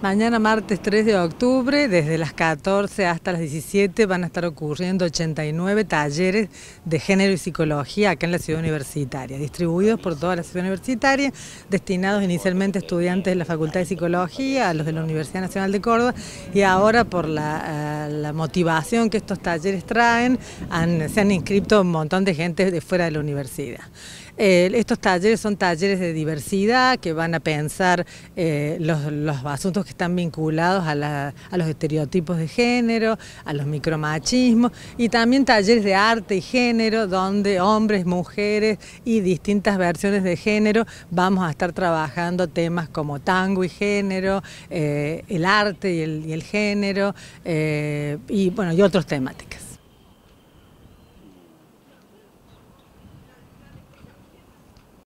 Mañana martes 3 de octubre, desde las 14 hasta las 17, van a estar ocurriendo 89 talleres de género y psicología acá en la ciudad universitaria, distribuidos por toda la ciudad universitaria, destinados inicialmente a estudiantes de la Facultad de Psicología, a los de la Universidad Nacional de Córdoba, y ahora por la, eh, motivación que estos talleres traen, se han inscrito un montón de gente de fuera de la universidad. Eh, estos talleres son talleres de diversidad que van a pensar eh, los, los asuntos que están vinculados a, los estereotipos de género, a los micromachismos y también talleres de arte y género donde hombres, mujeres y distintas versiones de género vamos a estar trabajando temas como tango y género, eh, el arte y el, género eh, y, bueno, y otras temáticas.